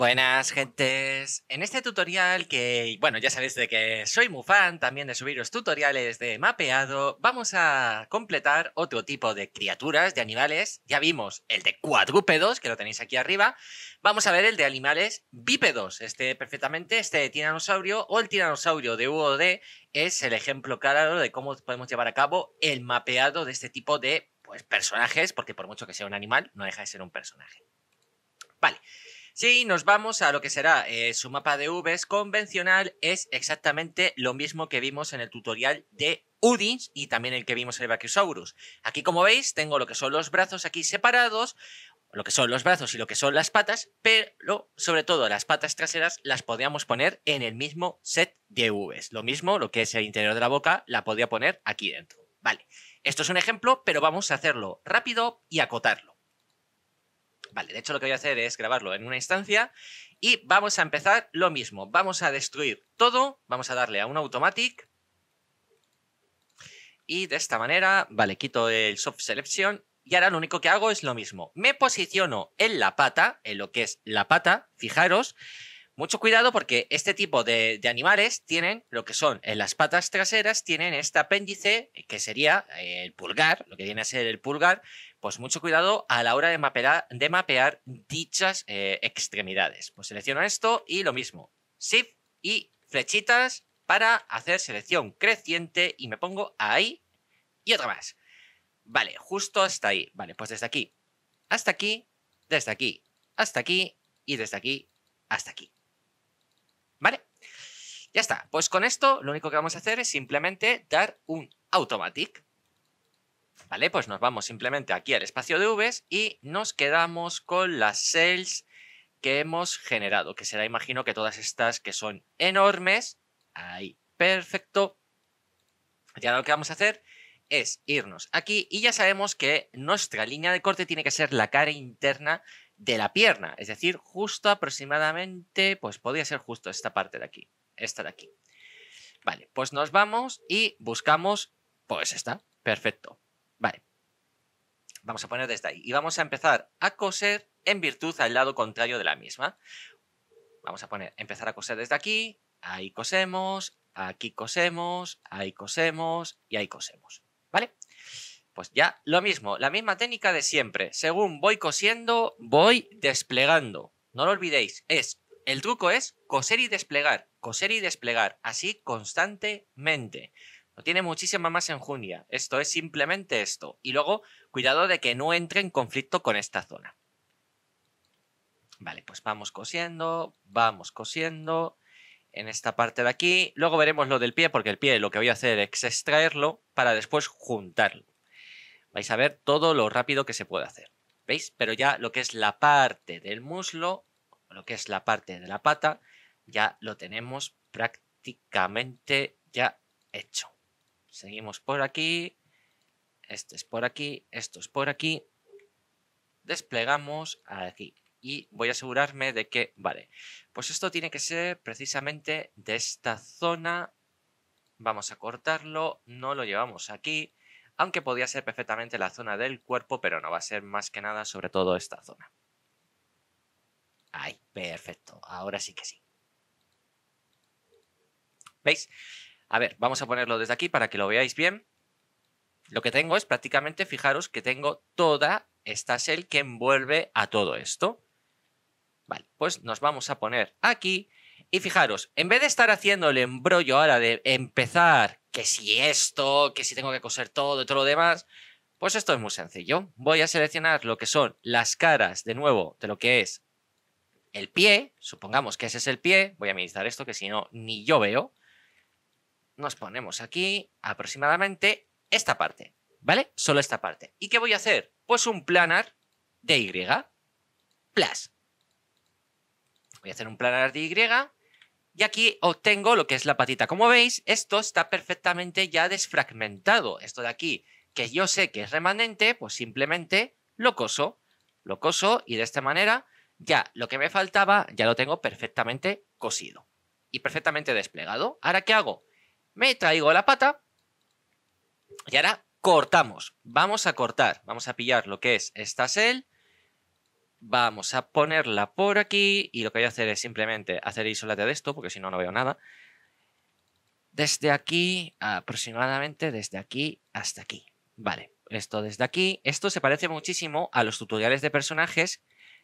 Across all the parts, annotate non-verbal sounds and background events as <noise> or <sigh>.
Buenas gentes, en este tutorial que, bueno, ya sabéis de que soy muy fan también de subiros tutoriales de mapeado, vamos a completar otro tipo de criaturas, de animales, ya vimos el de cuadrúpedos, que lo tenéis aquí arriba, vamos a ver el de animales bípedos, este perfectamente, este tiranosaurio o el tiranosaurio de UOD es el ejemplo claro de cómo podemos llevar a cabo el mapeado de este tipo de pues, personajes, porque por mucho que sea un animal, no deja de ser un personaje. Vale. Si nos vamos a lo que será eh, su mapa de Vs convencional, es exactamente lo mismo que vimos en el tutorial de Udins y también el que vimos en el Bacchusaurus. Aquí, como veis, tengo lo que son los brazos aquí separados, lo que son los brazos y lo que son las patas, pero sobre todo las patas traseras las podíamos poner en el mismo set de Vs. Lo mismo, lo que es el interior de la boca, la podía poner aquí dentro. Vale, esto es un ejemplo, pero vamos a hacerlo rápido y acotarlo. Vale, de hecho lo que voy a hacer es grabarlo en una instancia y vamos a empezar lo mismo. Vamos a destruir todo, vamos a darle a un automatic y de esta manera, vale, quito el soft selection y ahora lo único que hago es lo mismo. Me posiciono en la pata, en lo que es la pata, fijaros, mucho cuidado porque este tipo de, de, animales tienen lo que son en las patas traseras, tienen este apéndice que sería el pulgar, lo que viene a ser el pulgar, pues mucho cuidado a la hora de mapear, dichas eh, extremidades. Pues selecciono esto y lo mismo. Shift y flechitas para hacer selección creciente y me pongo ahí y otra más. Vale, justo hasta ahí. Vale, pues desde aquí, hasta aquí, desde aquí, hasta aquí y desde aquí hasta aquí. ¿Vale? Ya está. Pues con esto lo único que vamos a hacer es simplemente dar un automatic. ¿Vale? Pues nos vamos simplemente aquí al espacio de Vs y nos quedamos con las sales que hemos generado, que será, imagino, que todas estas que son enormes. Ahí, perfecto. Ya lo que vamos a hacer es irnos aquí y ya sabemos que nuestra línea de corte tiene que ser la cara interna de la pierna, es decir, justo aproximadamente, pues podría ser justo esta parte de aquí, esta de aquí. Vale, pues nos vamos y buscamos, pues está perfecto. Vale. Vamos a poner desde ahí. Y vamos a empezar a coser en virtud al lado contrario de la misma. Vamos a poner, empezar a coser desde aquí, ahí cosemos, aquí cosemos, ahí cosemos y ahí cosemos. ¿Vale? Pues ya lo mismo, la misma técnica de siempre. Según voy cosiendo, voy desplegando. No lo olvidéis, es el truco es coser y desplegar, coser y desplegar, así constantemente tiene muchísima más junia. Esto es simplemente esto. Y luego, cuidado de que no entre en conflicto con esta zona. Vale, pues vamos cosiendo, vamos cosiendo en esta parte de aquí. Luego veremos lo del pie, porque el pie lo que voy a hacer es extraerlo para después juntarlo. Vais a ver todo lo rápido que se puede hacer. ¿Veis? Pero ya lo que es la parte del muslo, lo que es la parte de la pata, ya lo tenemos prácticamente ya hecho. Seguimos por aquí. Este es por aquí. Esto es por aquí. Desplegamos aquí. Y voy a asegurarme de que, vale, pues esto tiene que ser precisamente de esta zona. Vamos a cortarlo, no lo llevamos aquí, aunque podía ser perfectamente la zona del cuerpo, pero no va a ser más que nada sobre todo esta zona. Ahí, perfecto, ahora sí que sí. ¿Veis? A ver, vamos a ponerlo desde aquí para que lo veáis bien. Lo que tengo es prácticamente, fijaros que tengo toda esta shell que envuelve a todo esto. Vale, pues nos vamos a poner aquí. Y fijaros, en vez de estar haciendo el embrollo ahora de empezar, que si esto, que si tengo que coser todo y todo lo demás, pues esto es muy sencillo. Voy a seleccionar lo que son las caras, de nuevo, de lo que es el pie. Supongamos que ese es el pie. Voy a minimizar esto, que si no, ni yo veo nos ponemos aquí aproximadamente esta parte, ¿vale? Solo esta parte. ¿Y qué voy a hacer? Pues un planar de Y plus. Voy a hacer un planar de Y y aquí obtengo lo que es la patita. Como veis, esto está perfectamente ya desfragmentado. Esto de aquí, que yo sé que es remanente, pues simplemente lo coso. Lo coso y de esta manera ya lo que me faltaba ya lo tengo perfectamente cosido y perfectamente desplegado. ¿Ahora qué hago? me traigo la pata y ahora cortamos. Vamos a cortar, vamos a pillar lo que es esta cel, vamos a ponerla por aquí y lo que voy a hacer es simplemente hacer isolate de esto porque si no, no veo nada. Desde aquí, aproximadamente desde aquí hasta aquí. Vale, esto desde aquí. Esto se parece muchísimo a los tutoriales de personajes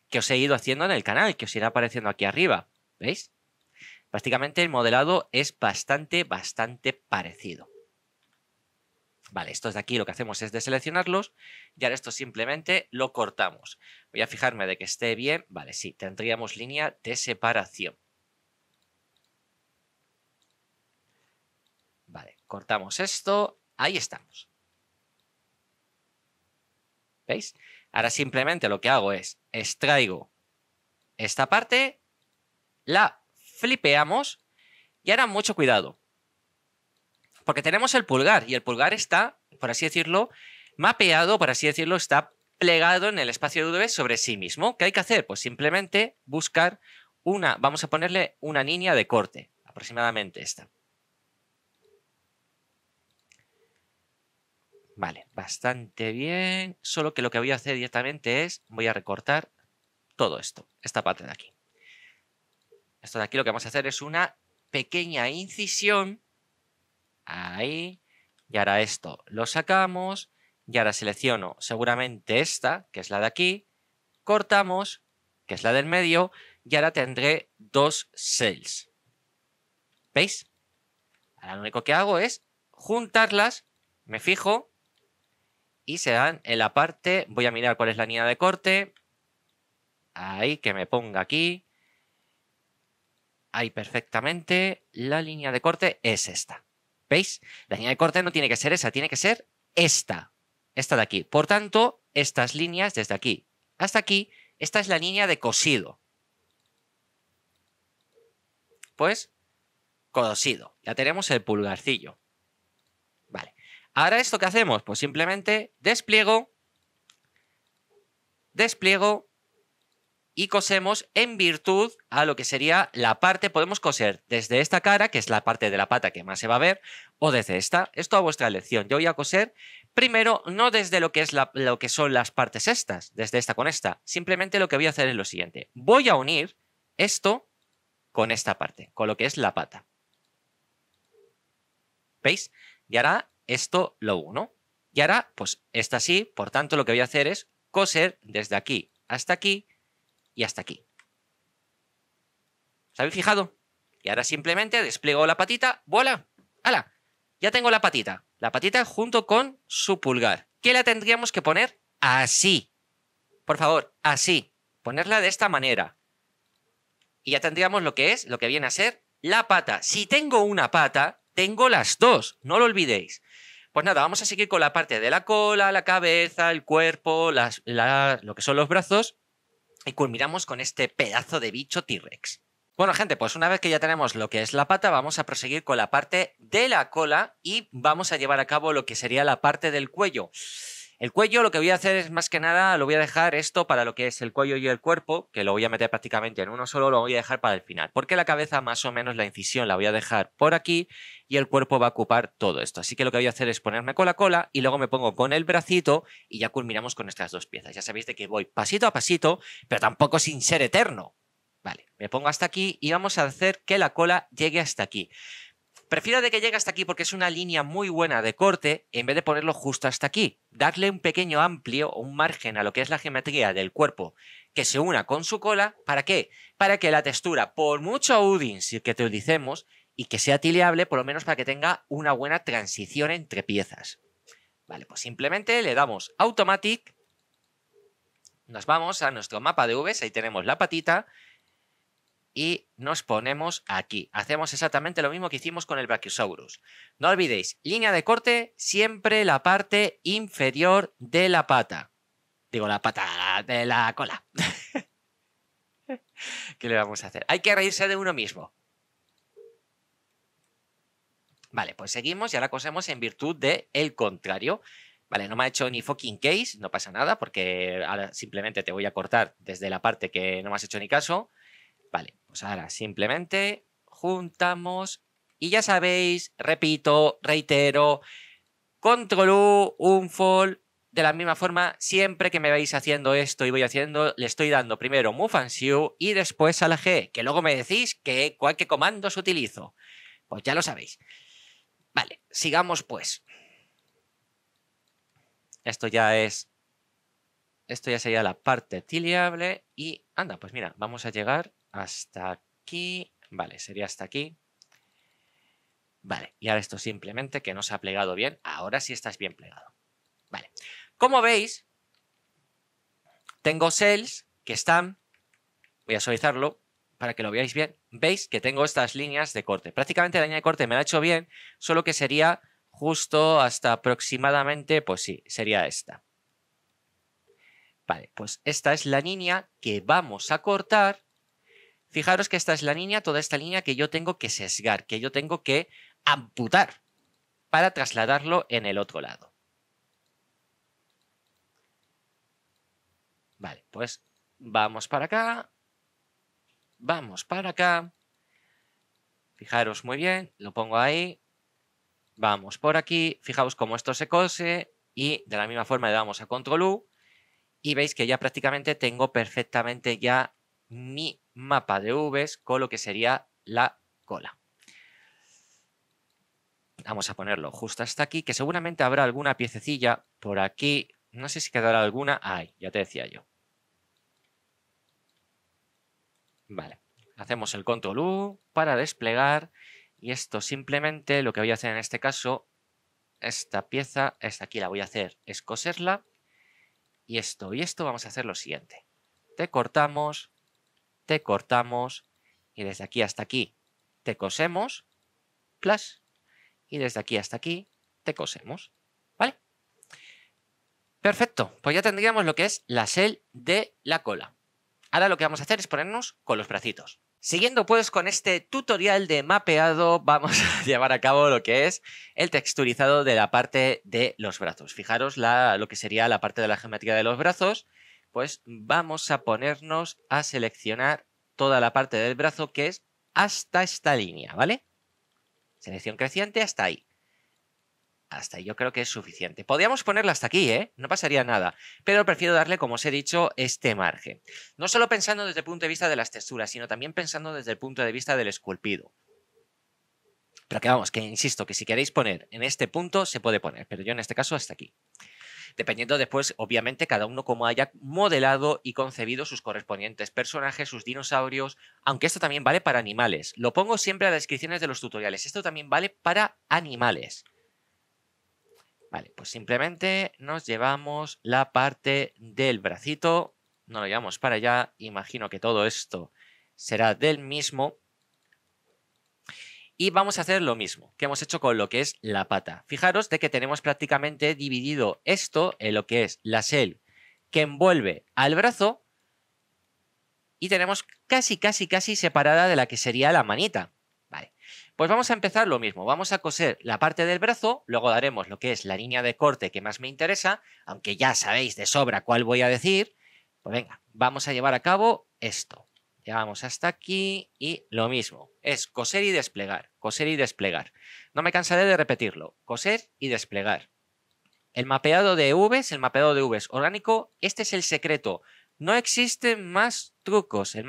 que os he ido haciendo en el canal, que os irá apareciendo aquí arriba. ¿Veis? Prácticamente el modelado es bastante, bastante parecido. Vale, estos de aquí lo que hacemos es deseleccionarlos y ahora esto simplemente lo cortamos. Voy a fijarme de que esté bien. Vale, sí, tendríamos línea de separación. Vale, cortamos esto. Ahí estamos. ¿Veis? Ahora simplemente lo que hago es extraigo esta parte, la flipeamos y ahora mucho cuidado. Porque tenemos el pulgar y el pulgar está, por así decirlo, mapeado, por así decirlo, está plegado en el espacio de UV sobre sí mismo. ¿Qué hay que hacer? Pues simplemente buscar una, vamos a ponerle una línea de corte, aproximadamente esta. Vale, bastante bien. Solo que lo que voy a hacer directamente es, voy a recortar todo esto, esta parte de aquí. Esto de aquí lo que vamos a hacer es una pequeña incisión. Ahí. Y ahora esto lo sacamos. Y ahora selecciono seguramente esta, que es la de aquí. Cortamos, que es la del medio. Y ahora tendré dos cells. ¿Veis? Ahora lo único que hago es juntarlas. Me fijo. Y se dan en la parte. Voy a mirar cuál es la línea de corte. Ahí, que me ponga aquí ahí perfectamente. La línea de corte es esta. ¿Veis? La línea de corte no tiene que ser esa, tiene que ser esta. Esta de aquí. Por tanto, estas líneas desde aquí hasta aquí, esta es la línea de cosido. Pues, cosido. Ya tenemos el pulgarcillo. Vale. Ahora esto que hacemos, pues simplemente despliego, despliego y cosemos en virtud a lo que sería la parte, podemos coser desde esta cara, que es la parte de la pata que más se va a ver, o desde esta, esto a vuestra elección. Yo voy a coser primero no desde lo que, es lo que son las partes estas, desde esta con esta, simplemente lo que voy a hacer es lo siguiente, voy a unir esto con esta parte, con lo que es la pata. ¿Veis? Y ahora esto lo uno. Y ahora, pues esta sí, por tanto lo que voy a hacer es coser desde aquí hasta aquí y hasta aquí. ¿Os habéis fijado? Y ahora simplemente despliego la patita, ¡vuela! ¡Hala! Ya tengo la patita. La patita junto con su pulgar. ¿Qué la tendríamos que poner? Así. Por favor, así. Ponerla de esta manera. Y ya tendríamos lo que es, lo que viene a ser la pata. Si tengo una pata, tengo las dos. No lo olvidéis. Pues nada, vamos a seguir con la parte de la cola, la cabeza, el cuerpo, lo que son los brazos y culminamos con este pedazo de bicho T-Rex. Bueno, gente, pues una vez que ya tenemos lo que es la pata, vamos a proseguir con la parte de la cola y vamos a llevar a cabo lo que sería la parte del cuello. El cuello lo que voy a hacer es más que nada, lo voy a dejar esto para lo que es el cuello y el cuerpo, que lo voy a meter prácticamente en uno solo, lo voy a dejar para el final, porque la cabeza más o menos la incisión la voy a dejar por aquí y el cuerpo va a ocupar todo esto. Así que lo que voy a hacer es ponerme con la cola y luego me pongo con el bracito y ya culminamos con estas dos piezas. Ya sabéis de que voy pasito a pasito, pero tampoco sin ser eterno. Vale, me pongo hasta aquí y vamos a hacer que la cola llegue hasta aquí. Prefiero de que llegue hasta aquí porque es una línea muy buena de corte en vez de ponerlo justo hasta aquí. Darle un pequeño amplio o un margen a lo que es la geometría del cuerpo que se una con su cola. ¿Para qué? Para que la textura, por mucho si que te utilicemos y que sea tileable, por lo menos para que tenga una buena transición entre piezas. Vale, pues simplemente le damos Automatic. Nos vamos a nuestro mapa de Vs, ahí tenemos la patita y nos ponemos aquí. Hacemos exactamente lo mismo que hicimos con el Brachiosaurus. No olvidéis, línea de corte, siempre la parte inferior de la pata. Digo, la pata de la cola. <laughs> ¿Qué le vamos a hacer? Hay que reírse de uno mismo. Vale, pues seguimos y ahora cosemos en virtud del contrario. Vale, no me ha hecho ni fucking case, no pasa nada, porque ahora simplemente te voy a cortar desde la parte que no me has hecho ni caso. Vale, pues ahora simplemente juntamos y ya sabéis, repito, reitero, control U, un fall, de la misma forma, siempre que me vais haciendo esto y voy haciendo, le estoy dando primero move and y después a la G, que luego me decís que cualquier comando se utilizo. Pues ya lo sabéis. Vale, sigamos pues. Esto ya es... Esto ya sería la parte tiliable y... Anda, pues mira, vamos a llegar hasta aquí. Vale, sería hasta aquí. Vale, y ahora esto simplemente que no se ha plegado bien. Ahora sí estás bien plegado. Vale. Como veis, tengo cells que están... Voy a suavizarlo para que lo veáis bien. Veis que tengo estas líneas de corte. Prácticamente la línea de corte me ha hecho bien, solo que sería justo hasta aproximadamente, pues sí, sería esta. Vale, pues esta es la línea que vamos a cortar Fijaros que esta es la línea, toda esta línea que yo tengo que sesgar, que yo tengo que amputar para trasladarlo en el otro lado. Vale, pues vamos para acá, vamos para acá. Fijaros muy bien, lo pongo ahí, vamos por aquí, fijaos cómo esto se cose y de la misma forma le damos a control U y veis que ya prácticamente tengo perfectamente ya mi mapa de Vs con lo que sería la cola. Vamos a ponerlo justo hasta aquí, que seguramente habrá alguna piececilla por aquí. No sé si quedará alguna. Ahí, ya te decía yo. Vale. Hacemos el control U para desplegar. Y esto simplemente lo que voy a hacer en este caso, esta pieza, esta aquí la voy a hacer es coserla. Y esto y esto vamos a hacer lo siguiente. Te cortamos, te cortamos y desde aquí hasta aquí te cosemos, plus, y desde aquí hasta aquí te cosemos, ¿vale? Perfecto, pues ya tendríamos lo que es la sel de la cola. Ahora lo que vamos a hacer es ponernos con los bracitos. Siguiendo pues con este tutorial de mapeado, vamos a <laughs> llevar a cabo lo que es el texturizado de la parte de los brazos. Fijaros la, lo que sería la parte de la geometría de los brazos, pues vamos a ponernos a seleccionar toda la parte del brazo que es hasta esta línea, ¿vale? Selección creciente hasta ahí. Hasta ahí yo creo que es suficiente. Podríamos ponerla hasta aquí, ¿eh? No pasaría nada. Pero prefiero darle, como os he dicho, este margen. No solo pensando desde el punto de vista de las texturas, sino también pensando desde el punto de vista del esculpido. Pero que vamos, que insisto, que si queréis poner en este punto, se puede poner. Pero yo en este caso hasta aquí dependiendo después, obviamente, cada uno como haya modelado y concebido sus correspondientes personajes, sus dinosaurios, aunque esto también vale para animales. Lo pongo siempre a las descripciones de los tutoriales, esto también vale para animales. Vale, pues simplemente nos llevamos la parte del bracito, no lo llevamos para allá, imagino que todo esto será del mismo. Y vamos a hacer lo mismo que hemos hecho con lo que es la pata. Fijaros de que tenemos prácticamente dividido esto en lo que es la sel que envuelve al brazo y tenemos casi, casi, casi separada de la que sería la manita. Vale, pues vamos a empezar lo mismo. Vamos a coser la parte del brazo, luego daremos lo que es la línea de corte que más me interesa, aunque ya sabéis de sobra cuál voy a decir. Pues venga, vamos a llevar a cabo esto llegamos hasta aquí y lo mismo, es coser y desplegar, coser y desplegar. No me cansaré de repetirlo, coser y desplegar. El mapeado de Vs, el mapeado de Vs orgánico, este es el secreto. No existen más trucos, el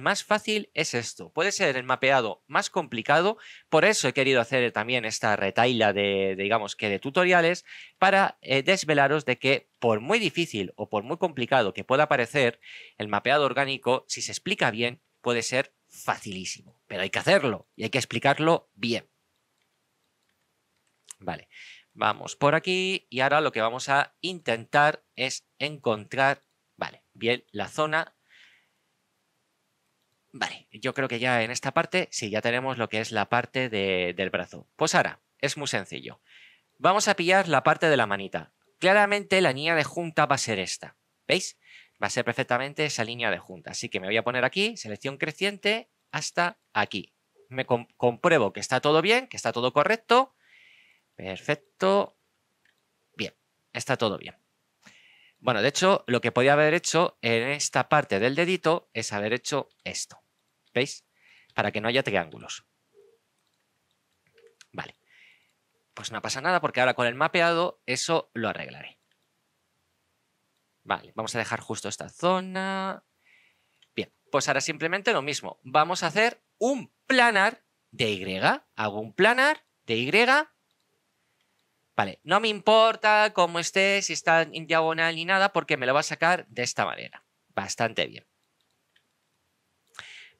más, fácil es esto. Puede ser el mapeado más complicado, por eso he querido hacer también esta retaila de, digamos que de tutoriales, para eh, desvelaros de que por muy difícil o por muy complicado que pueda parecer, el mapeado orgánico, si se explica bien, puede ser facilísimo. Pero hay que hacerlo y hay que explicarlo bien. Vale, vamos por aquí y ahora lo que vamos a intentar es encontrar bien la zona. Vale, yo creo que ya en esta parte, sí, ya tenemos lo que es la parte del brazo. Pues ahora, es muy sencillo. Vamos a pillar la parte de la manita. Claramente la línea de junta va a ser esta. ¿Veis? Va a ser perfectamente esa línea de junta. Así que me voy a poner aquí, selección creciente, hasta aquí. Me compruebo que está todo bien, que está todo correcto. Perfecto. Bien, está todo bien. Bueno, de hecho, lo que podía haber hecho en esta parte del dedito es haber hecho esto. ¿Veis? Para que no haya triángulos. Vale. Pues no pasa nada porque ahora con el mapeado eso lo arreglaré. Vale, vamos a dejar justo esta zona. Bien, pues ahora simplemente lo mismo. Vamos a hacer un planar de Y. Hago un planar de Y Vale, no me importa cómo esté, si está en diagonal ni nada, porque me lo va a sacar de esta manera. Bastante bien.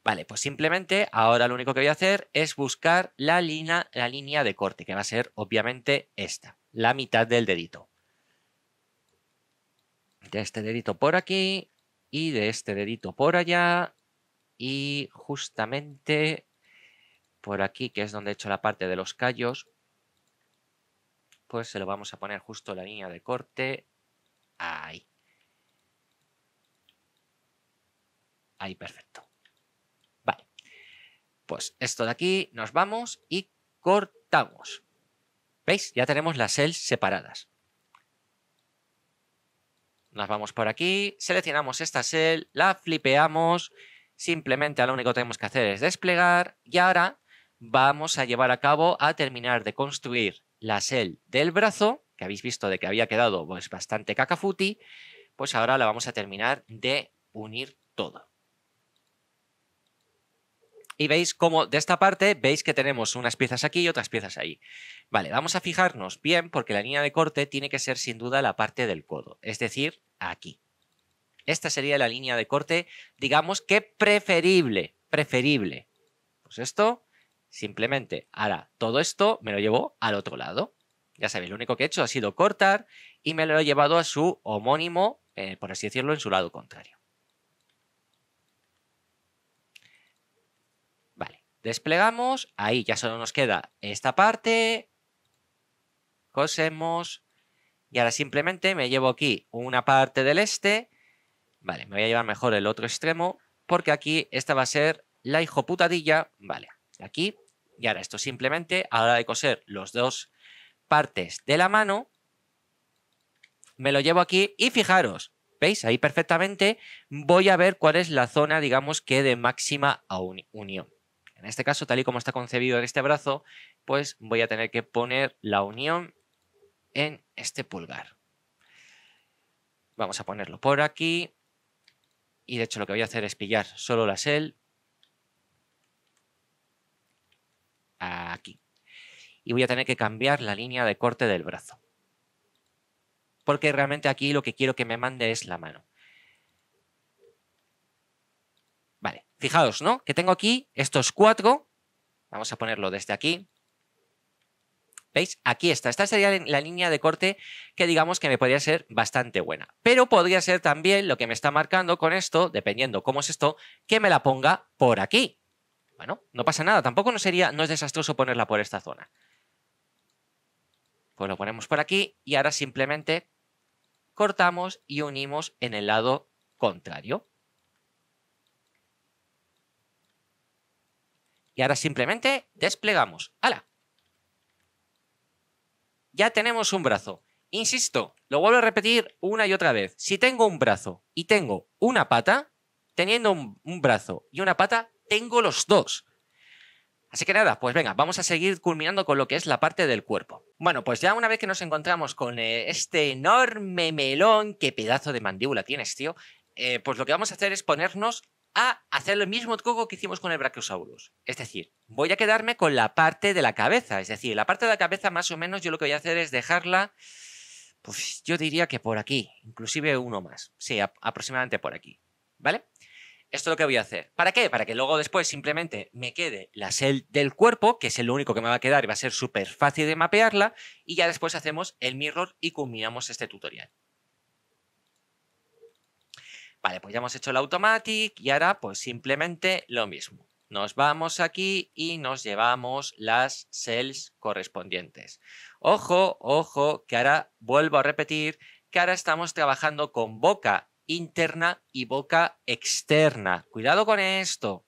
Vale, pues simplemente ahora lo único que voy a hacer es buscar la línea, la línea de corte, que va a ser obviamente esta, la mitad del dedito. De este dedito por aquí y de este dedito por allá y justamente por aquí, que es donde he hecho la parte de los callos, pues se lo vamos a poner justo la línea de corte. Ahí. Ahí, perfecto. Vale. Pues esto de aquí nos vamos y cortamos. ¿Veis? Ya tenemos las cells separadas. Nos vamos por aquí, seleccionamos esta cell, la flipeamos, simplemente lo único que tenemos que hacer es desplegar y ahora vamos a llevar a cabo a terminar de construir la sel del brazo, que habéis visto de que había quedado pues, bastante cacafuti, pues ahora la vamos a terminar de unir todo. Y veis cómo de esta parte veis que tenemos unas piezas aquí y otras piezas ahí. Vale, vamos a fijarnos bien porque la línea de corte tiene que ser sin duda la parte del codo, es decir, aquí. Esta sería la línea de corte, digamos que preferible, preferible. Pues esto Simplemente, ahora, todo esto me lo llevo al otro lado. Ya sabéis, lo único que he hecho ha sido cortar y me lo he llevado a su homónimo, eh, por así decirlo, en su lado contrario. Vale, desplegamos. Ahí ya solo nos queda esta parte. Cosemos. Y ahora simplemente me llevo aquí una parte del este. Vale, me voy a llevar mejor el otro extremo porque aquí esta va a ser la hijoputadilla. Vale, aquí y ahora esto simplemente, a la hora de coser los dos partes de la mano, me lo llevo aquí y fijaros, ¿veis? Ahí perfectamente voy a ver cuál es la zona, digamos, que de máxima unión. En este caso, tal y como está concebido en este brazo, pues voy a tener que poner la unión en este pulgar. Vamos a ponerlo por aquí. Y de hecho lo que voy a hacer es pillar solo la SEL aquí. Y voy a tener que cambiar la línea de corte del brazo. Porque realmente aquí lo que quiero que me mande es la mano. Vale, fijaos, ¿no? Que tengo aquí estos cuatro. Vamos a ponerlo desde aquí. ¿Veis? Aquí está. Esta sería la línea de corte que digamos que me podría ser bastante buena. Pero podría ser también lo que me está marcando con esto, dependiendo cómo es esto, que me la ponga por aquí. Bueno, no pasa nada, tampoco no, sería, no es desastroso ponerla por esta zona. Pues lo ponemos por aquí y ahora simplemente cortamos y unimos en el lado contrario. Y ahora simplemente desplegamos. ¡Hala! Ya tenemos un brazo. Insisto, lo vuelvo a repetir una y otra vez. Si tengo un brazo y tengo una pata, teniendo un brazo y una pata, tengo los dos. Así que nada, pues venga, vamos a seguir culminando con lo que es la parte del cuerpo. Bueno, pues ya una vez que nos encontramos con eh, este enorme melón, qué pedazo de mandíbula tienes, tío, eh, pues lo que vamos a hacer es ponernos a hacer lo mismo coco que hicimos con el Brachiosaurus. Es decir, voy a quedarme con la parte de la cabeza. Es decir, la parte de la cabeza más o menos yo lo que voy a hacer es dejarla, pues yo diría que por aquí, inclusive uno más. Sí, aproximadamente por aquí. ¿Vale? esto es lo que voy a hacer. ¿Para qué? Para que luego después simplemente me quede la sel del cuerpo, que es el único que me va a quedar y va a ser súper fácil de mapearla, y ya después hacemos el mirror y culminamos este tutorial. Vale, pues ya hemos hecho el automatic y ahora pues simplemente lo mismo. Nos vamos aquí y nos llevamos las cells correspondientes. Ojo, ojo, que ahora vuelvo a repetir que ahora estamos trabajando con boca interna y boca externa. Cuidado con esto.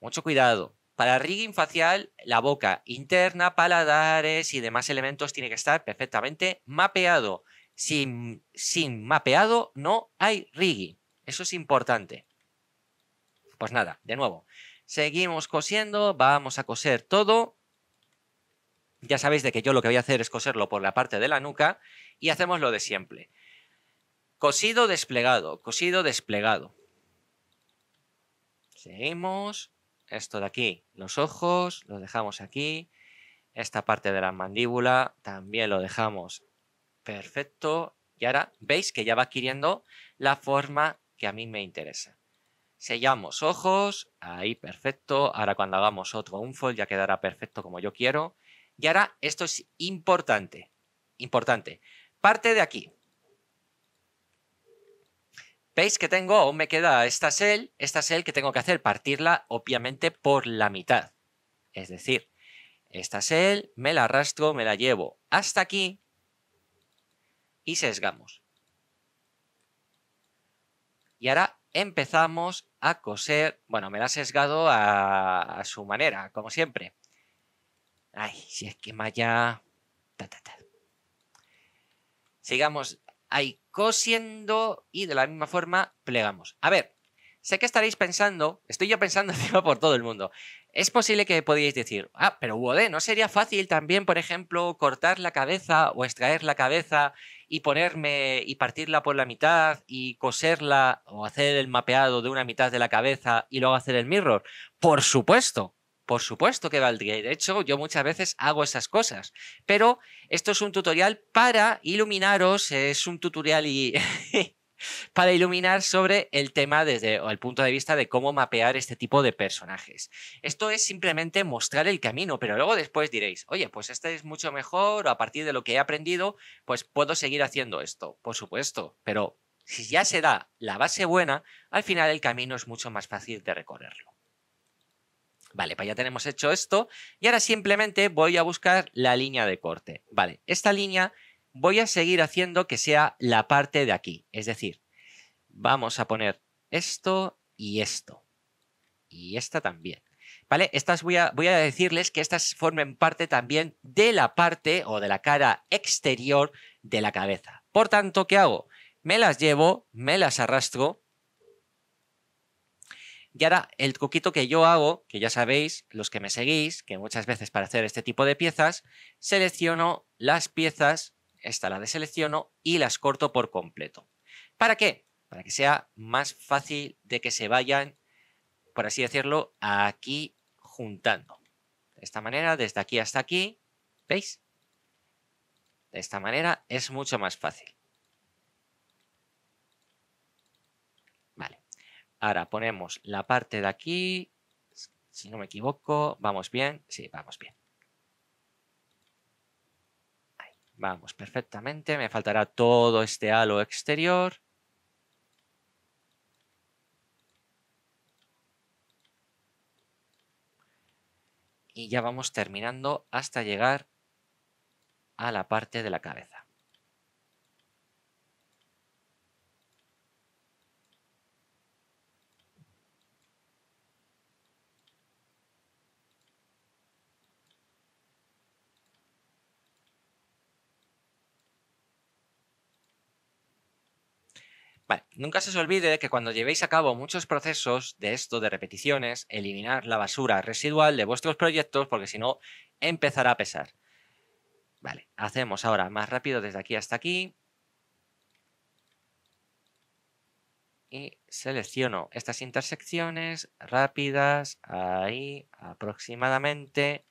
Mucho cuidado. Para rigging facial, la boca interna, paladares y demás elementos tiene que estar perfectamente mapeado. Sin, sin mapeado no hay rigging. Eso es importante. Pues nada, de nuevo. Seguimos cosiendo, vamos a coser todo. Ya sabéis de que yo lo que voy a hacer es coserlo por la parte de la nuca y hacemos lo de siempre. Cosido desplegado, cosido desplegado. Seguimos. Esto de aquí, los ojos, lo dejamos aquí. Esta parte de la mandíbula también lo dejamos perfecto. Y ahora veis que ya va adquiriendo la forma que a mí me interesa. Sellamos ojos, ahí perfecto. Ahora cuando hagamos otro unfold ya quedará perfecto como yo quiero. Y ahora esto es importante, importante. Parte de aquí, ¿Veis que tengo? Aún me queda esta sel, esta sel que tengo que hacer, partirla obviamente por la mitad. Es decir, esta sel me la arrastro, me la llevo hasta aquí y sesgamos. Y ahora empezamos a coser, bueno, me la ha sesgado a, su manera, como siempre. Ay, si es que malla... Ta, ta, ta. Sigamos, ahí cosiendo y de la misma forma plegamos. A ver, sé que estaréis pensando, estoy yo pensando <laughs> encima por todo el mundo, es posible que podíais decir, ah, pero Wode, ¿no sería fácil también, por ejemplo, cortar la cabeza o extraer la cabeza y ponerme y partirla por la mitad y coserla o hacer el mapeado de una mitad de la cabeza y luego hacer el mirror? Por supuesto, por supuesto que valdría, de hecho yo muchas veces hago esas cosas, pero esto es un tutorial para iluminaros, es un tutorial <laughs> para iluminar sobre el tema desde el punto de vista de cómo mapear este tipo de personajes. Esto es simplemente mostrar el camino, pero luego después diréis, oye, pues este es mucho mejor, o a partir de lo que he aprendido, pues puedo seguir haciendo esto, por supuesto, pero si ya se da la base buena, al final el camino es mucho más fácil de recorrerlo. Vale, pues ya tenemos hecho esto y ahora simplemente voy a buscar la línea de corte. Vale, esta línea voy a seguir haciendo que sea la parte de aquí, es decir, vamos a poner esto y esto y esta también. ¿Vale? Estas voy a, voy a decirles que estas formen parte también de la parte o de la cara exterior de la cabeza. Por tanto, ¿qué hago? Me las llevo, me las arrastro y ahora el truquito que yo hago, que ya sabéis, los que me seguís, que muchas veces para hacer este tipo de piezas, selecciono las piezas, esta la deselecciono y las corto por completo. ¿Para qué? Para que sea más fácil de que se vayan, por así decirlo, aquí juntando. De esta manera, desde aquí hasta aquí, ¿veis? De esta manera es mucho más fácil. Ahora ponemos la parte de aquí, si no me equivoco, vamos bien, sí, vamos bien. vamos perfectamente, me faltará todo este halo exterior. Y ya vamos terminando hasta llegar a la parte de la cabeza. nunca se os olvide que cuando llevéis a cabo muchos procesos de esto, de repeticiones, eliminar la basura residual de vuestros proyectos, porque si no, empezará a pesar. Vale, hacemos ahora más rápido desde aquí hasta aquí. Y selecciono estas intersecciones rápidas, ahí aproximadamente.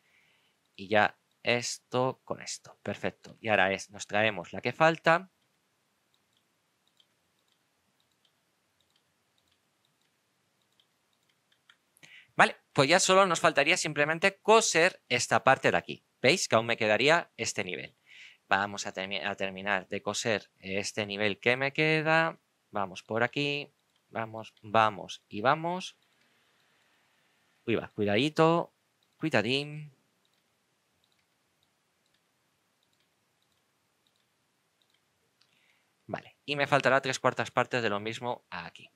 Y ya esto con esto. Perfecto. Y ahora es, nos traemos la que falta. Pues ya solo nos faltaría simplemente coser esta parte de aquí. ¿Veis que aún me quedaría este nivel? Vamos a, terminar de coser este nivel que me queda. Vamos por aquí. Vamos, vamos y vamos. cuidadito. Cuidadín. Vale, y me faltará tres cuartas partes de lo mismo aquí.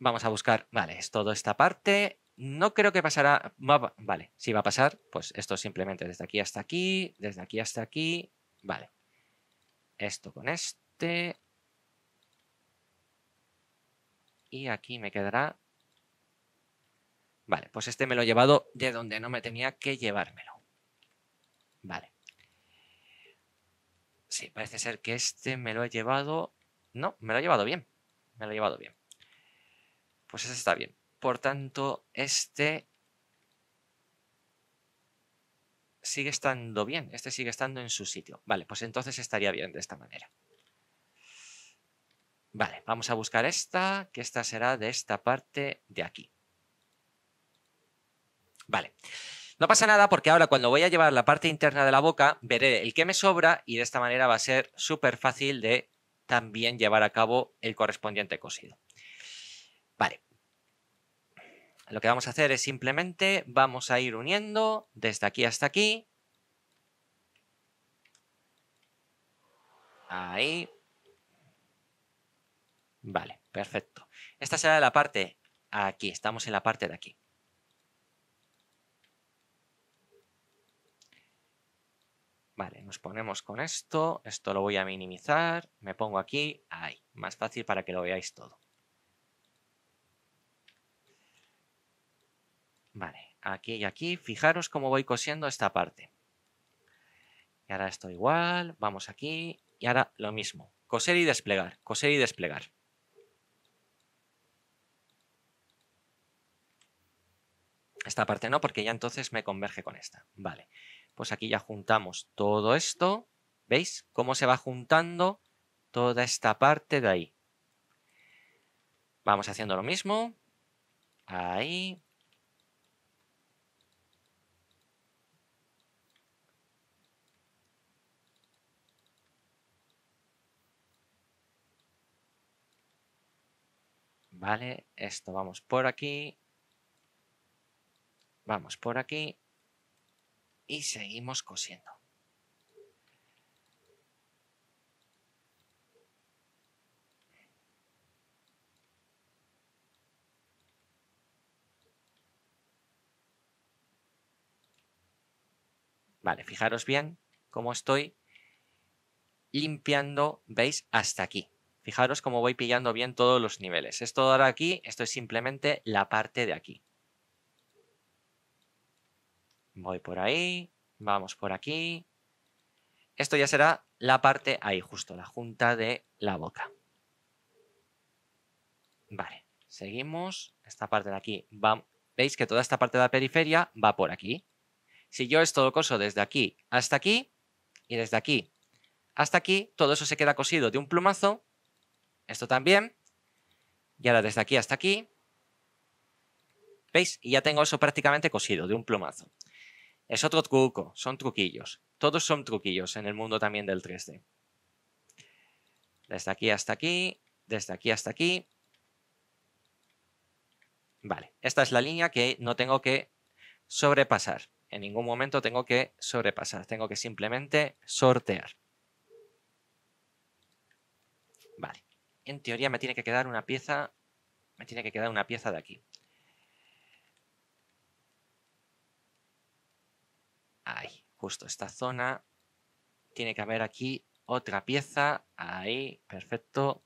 Vamos a buscar, vale, es toda esta parte. No creo que pasará, vale, si va a pasar, pues esto simplemente desde aquí hasta aquí, desde aquí hasta aquí, vale. Esto con este. Y aquí me quedará Vale, pues este me lo he llevado de donde no me tenía que llevármelo. Vale. Sí, parece ser que este me lo he llevado... No, me lo he llevado bien. Me lo he llevado bien. Pues ese está bien. Por tanto, este sigue estando bien. Este sigue estando en su sitio. Vale, pues entonces estaría bien de esta manera. Vale, vamos a buscar esta, que esta será de esta parte de aquí. Vale. No pasa nada porque ahora cuando voy a llevar la parte interna de la boca, veré el que me sobra y de esta manera va a ser súper fácil de también llevar a cabo el correspondiente cosido. Vale. Lo que vamos a hacer es simplemente vamos a ir uniendo desde aquí hasta aquí. Ahí. Vale, perfecto. Esta será la parte aquí, estamos en la parte de aquí. Vale, nos ponemos con esto, esto lo voy a minimizar, me pongo aquí, ahí, más fácil para que lo veáis todo. Vale, aquí y aquí. Fijaros cómo voy cosiendo esta parte. Y ahora esto igual, vamos aquí y ahora lo mismo. Coser y desplegar, coser y desplegar. Esta parte no, porque ya entonces me converge con esta. Vale, pues aquí ya juntamos todo esto. ¿Veis cómo se va juntando toda esta parte de ahí? Vamos haciendo lo mismo. Ahí, Vale, esto vamos por aquí. Vamos por aquí. Y seguimos cosiendo. Vale, fijaros bien cómo estoy limpiando, ¿veis? Hasta aquí. Fijaros cómo voy pillando bien todos los niveles. Esto de ahora aquí, esto es simplemente la parte de aquí. Voy por ahí, vamos por aquí. Esto ya será la parte ahí, justo, la junta de la boca. Vale, seguimos. Esta parte de aquí va... Veis que toda esta parte de la periferia va por aquí. Si yo esto lo coso desde aquí hasta aquí y desde aquí hasta aquí, todo eso se queda cosido de un plumazo esto también. Y ahora desde aquí hasta aquí. ¿Veis? Y ya tengo eso prácticamente cosido de un plumazo. Es otro truco, son truquillos. Todos son truquillos en el mundo también del 3D. Desde aquí hasta aquí, desde aquí hasta aquí. Vale, esta es la línea que no tengo que sobrepasar. En ningún momento tengo que sobrepasar, tengo que simplemente sortear. Vale en teoría me tiene que quedar una pieza, me tiene que quedar una pieza de aquí. Ahí, justo esta zona. Tiene que haber aquí otra pieza. Ahí, perfecto.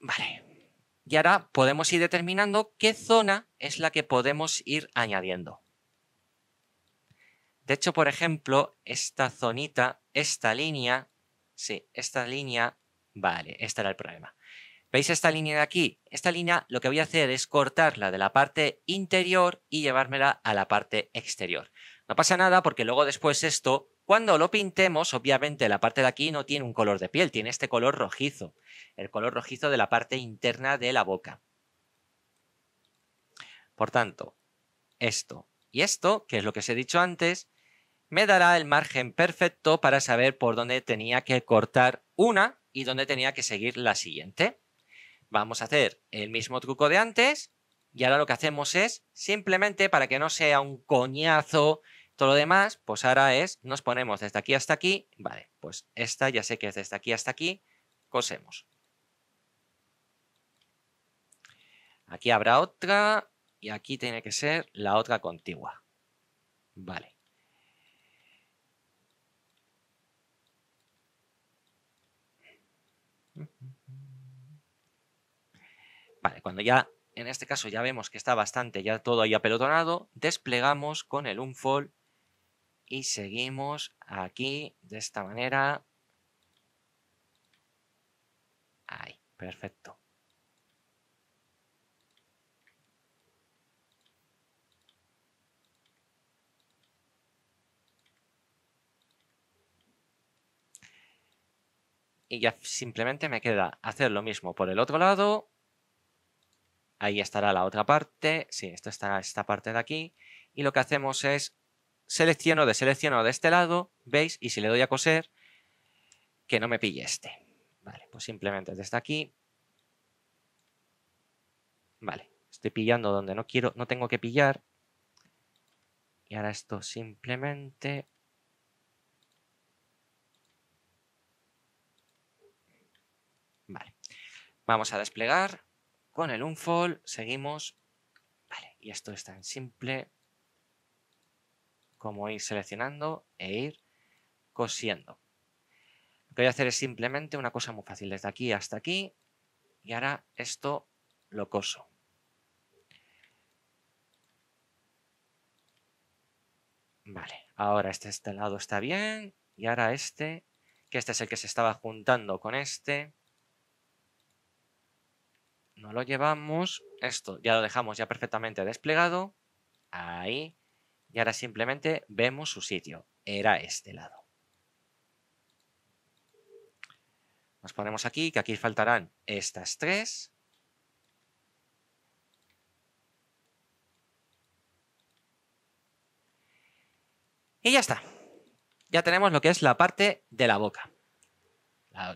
Vale. Y ahora podemos ir determinando qué zona es la que podemos ir añadiendo. De hecho, por ejemplo, esta zonita, esta línea, sí, esta línea, vale, este era el problema. ¿Veis esta línea de aquí? Esta línea lo que voy a hacer es cortarla de la parte interior y llevármela a la parte exterior. No pasa nada porque luego después esto, cuando lo pintemos, obviamente la parte de aquí no tiene un color de piel, tiene este color rojizo, el color rojizo de la parte interna de la boca. Por tanto, esto y esto, que es lo que os he dicho antes, me dará el margen perfecto para saber por dónde tenía que cortar una y dónde tenía que seguir la siguiente. Vamos a hacer el mismo truco de antes y ahora lo que hacemos es, simplemente para que no sea un coñazo todo lo demás, pues ahora es, nos ponemos desde aquí hasta aquí, vale, pues esta ya sé que es desde aquí hasta aquí, cosemos. Aquí habrá otra y aquí tiene que ser la otra contigua. Vale. Vale, cuando ya, en este caso ya vemos que está bastante ya todo ahí apelotonado, desplegamos con el unfold y seguimos aquí de esta manera. Ahí, perfecto. y ya simplemente me queda hacer lo mismo por el otro lado Ahí estará la otra parte. Sí, esto estará esta parte de aquí. Y lo que hacemos es selecciono, deselecciono de este lado, ¿veis? Y si le doy a coser, que no me pille este. Vale, pues simplemente desde aquí. Vale, estoy pillando donde no quiero, no tengo que pillar. Y ahora esto simplemente... Vale. Vamos a desplegar. Con el unfold seguimos. Vale, y esto es tan simple como ir seleccionando e ir cosiendo. Lo que voy a hacer es simplemente una cosa muy fácil, desde aquí hasta aquí. Y ahora esto lo coso. Vale, ahora este, este lado está bien. Y ahora este, que este es el que se estaba juntando con este no lo llevamos. Esto ya lo dejamos ya perfectamente desplegado. Ahí. Y ahora simplemente vemos su sitio. Era este lado. Nos ponemos aquí, que aquí faltarán estas tres. Y ya está. Ya tenemos lo que es la parte de la boca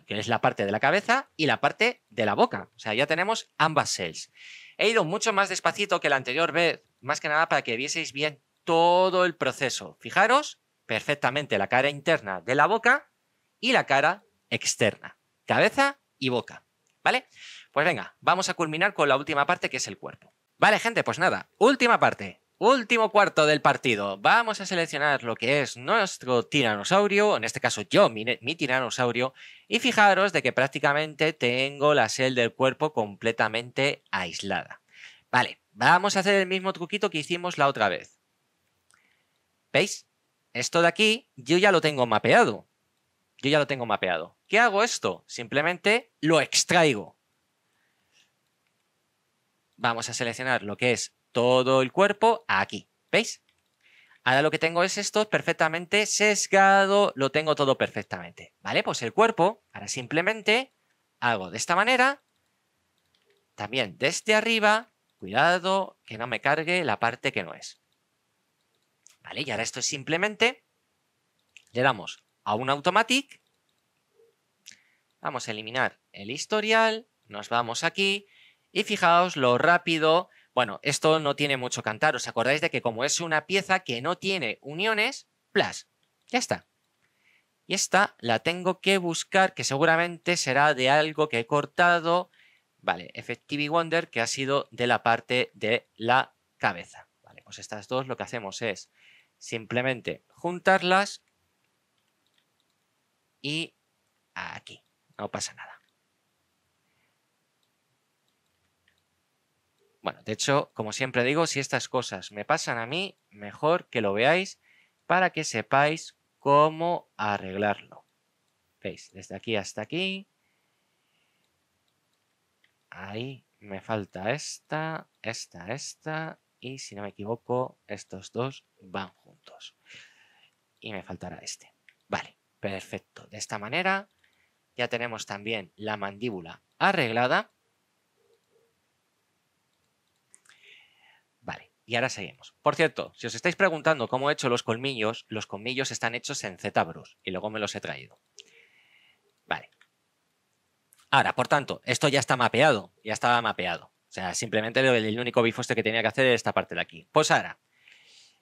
que es la parte de la cabeza y la parte de la boca. O sea, ya tenemos ambas cells. He ido mucho más despacito que la anterior vez, más que nada para que vieseis bien todo el proceso. Fijaros perfectamente la cara interna de la boca y la cara externa, cabeza y boca. ¿Vale? Pues venga, vamos a culminar con la última parte que es el cuerpo. Vale, gente, pues nada, última parte. Último cuarto del partido. Vamos a seleccionar lo que es nuestro tiranosaurio, en este caso yo, mi, tiranosaurio, y fijaros de que prácticamente tengo la sel del cuerpo completamente aislada. Vale, vamos a hacer el mismo truquito que hicimos la otra vez. ¿Veis? Esto de aquí yo ya lo tengo mapeado. Yo ya lo tengo mapeado. ¿Qué hago esto? Simplemente lo extraigo. Vamos a seleccionar lo que es todo el cuerpo aquí. ¿Veis? Ahora lo que tengo es esto perfectamente sesgado, lo tengo todo perfectamente. ¿Vale? Pues el cuerpo, ahora simplemente hago de esta manera, también desde arriba, cuidado que no me cargue la parte que no es. ¿Vale? Y ahora esto es simplemente, le damos a un automatic, vamos a eliminar el historial, nos vamos aquí y fijaos lo rápido bueno, esto no tiene mucho cantar. ¿Os acordáis de que como es una pieza que no tiene uniones, ¡Plas! ya está. Y esta la tengo que buscar, que seguramente será de algo que he cortado. Vale, Effective Wonder, que ha sido de la parte de la cabeza. Vale, pues estas dos lo que hacemos es simplemente juntarlas y aquí. No pasa nada. Bueno, de hecho, como siempre digo, si estas cosas me pasan a mí, mejor que lo veáis para que sepáis cómo arreglarlo. ¿Veis? Desde aquí hasta aquí. Ahí me falta esta, esta, esta. Y si no me equivoco, estos dos van juntos. Y me faltará este. Vale, perfecto. De esta manera ya tenemos también la mandíbula arreglada. Y ahora seguimos. Por cierto, si os estáis preguntando cómo he hecho los colmillos, los colmillos están hechos en ZBrush y luego me los he traído. Vale. Ahora, por tanto, esto ya está mapeado, ya estaba mapeado. O sea, simplemente el único bifoste que tenía que hacer era esta parte de aquí. Pues ahora,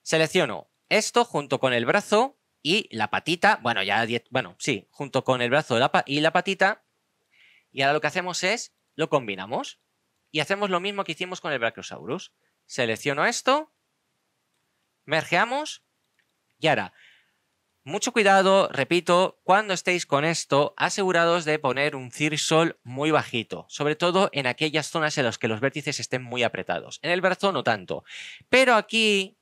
selecciono esto junto con el brazo y la patita, bueno, ya, bueno, sí, junto con el brazo y la patita. Y ahora lo que hacemos es, lo combinamos y hacemos lo mismo que hicimos con el Brachiosaurus. Selecciono esto. Mergeamos. Y ahora, mucho cuidado, repito, cuando estéis con esto, asegurados de poner un cirsol muy bajito, sobre todo en aquellas zonas en las que los vértices estén muy apretados. En el brazo no tanto. Pero aquí,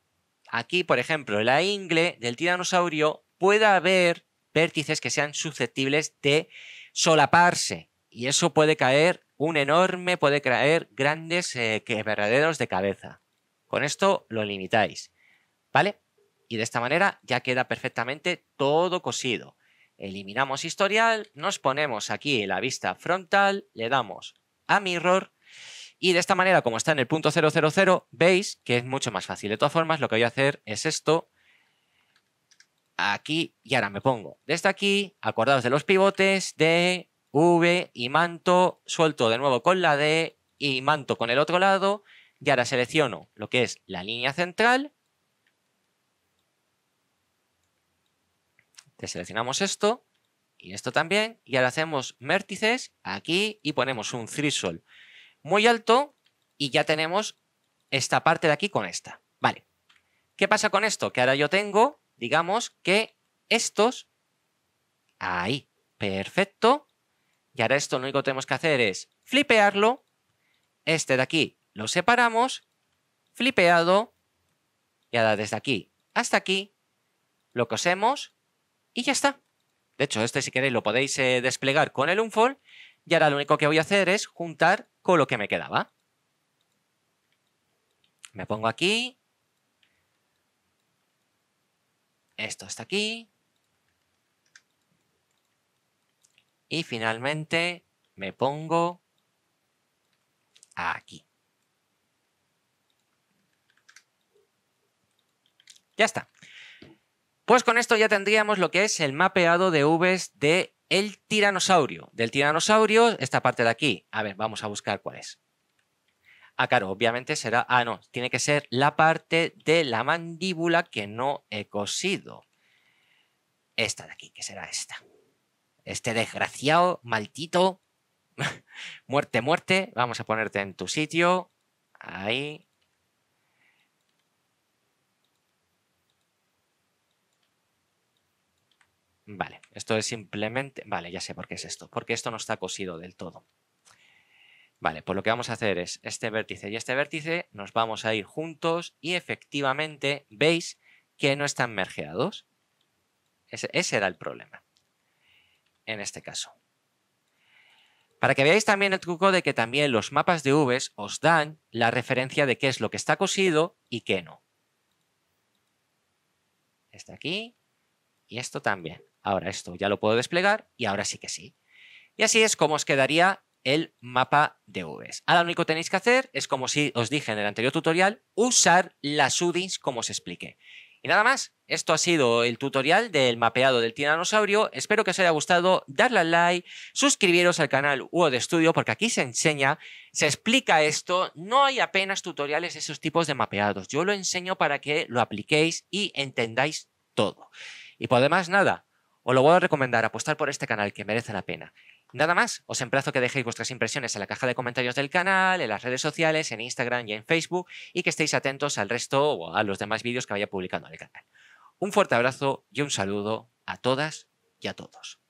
aquí, por ejemplo, en la ingle del tiranosaurio puede haber vértices que sean susceptibles de solaparse. Y eso puede caer un enorme puede crear grandes eh, que quebraderos de cabeza. Con esto lo limitáis, ¿vale? Y de esta manera ya queda perfectamente todo cosido. Eliminamos historial, nos ponemos aquí en la vista frontal, le damos a mirror y de esta manera, como está en el punto 000, veis que es mucho más fácil. De todas formas, lo que voy a hacer es esto, aquí y ahora me pongo desde aquí, acordaos de los pivotes, de V y manto, suelto de nuevo con la D y manto con el otro lado. Y ahora selecciono lo que es la línea central. Deseleccionamos esto y esto también. Y ahora hacemos vértices aquí y ponemos un threshold muy alto y ya tenemos esta parte de aquí con esta. Vale. ¿Qué pasa con esto? Que ahora yo tengo, digamos, que estos... Ahí. Perfecto. Y ahora esto lo único que tenemos que hacer es flipearlo. Este de aquí lo separamos, flipeado. Y ahora desde aquí hasta aquí lo cosemos y ya está. De hecho, este si queréis lo podéis eh, desplegar con el unfold. Y ahora lo único que voy a hacer es juntar con lo que me quedaba. Me pongo aquí. Esto hasta aquí. Y finalmente me pongo aquí. Ya está. Pues con esto ya tendríamos lo que es el mapeado de Vs de el tiranosaurio. Del tiranosaurio, esta parte de aquí. A ver, vamos a buscar cuál es. Ah, claro, obviamente será... Ah, no, tiene que ser la parte de la mandíbula que no he cosido. Esta de aquí, que será esta este desgraciado, maldito, <laughs> muerte, muerte, vamos a ponerte en tu sitio, ahí. Vale, esto es simplemente... Vale, ya sé por qué es esto, porque esto no está cosido del todo. Vale, pues lo que vamos a hacer es este vértice y este vértice, nos vamos a ir juntos y efectivamente veis que no están mergeados. Ese, ese era el problema en este caso. Para que veáis también el truco de que también los mapas de Vs os dan la referencia de qué es lo que está cosido y qué no. Está aquí y esto también. Ahora esto ya lo puedo desplegar y ahora sí que sí. Y así es como os quedaría el mapa de Vs. Ahora lo único que tenéis que hacer es, como si os dije en el anterior tutorial, usar las UDIs como os expliqué. Y nada más, esto ha sido el tutorial del mapeado del tiranosaurio. Espero que os haya gustado. Darle al like, suscribiros al canal UO de Estudio, porque aquí se enseña, se explica esto. No hay apenas tutoriales de esos tipos de mapeados. Yo lo enseño para que lo apliquéis y entendáis todo. Y por demás, nada, os lo voy a recomendar, apostar por este canal que merece la pena. Nada más, os emplazo que dejéis vuestras impresiones en la caja de comentarios del canal, en las redes sociales, en Instagram y en Facebook, y que estéis atentos al resto o a los demás vídeos que vaya publicando en el canal. Un fuerte abrazo y un saludo a todas y a todos.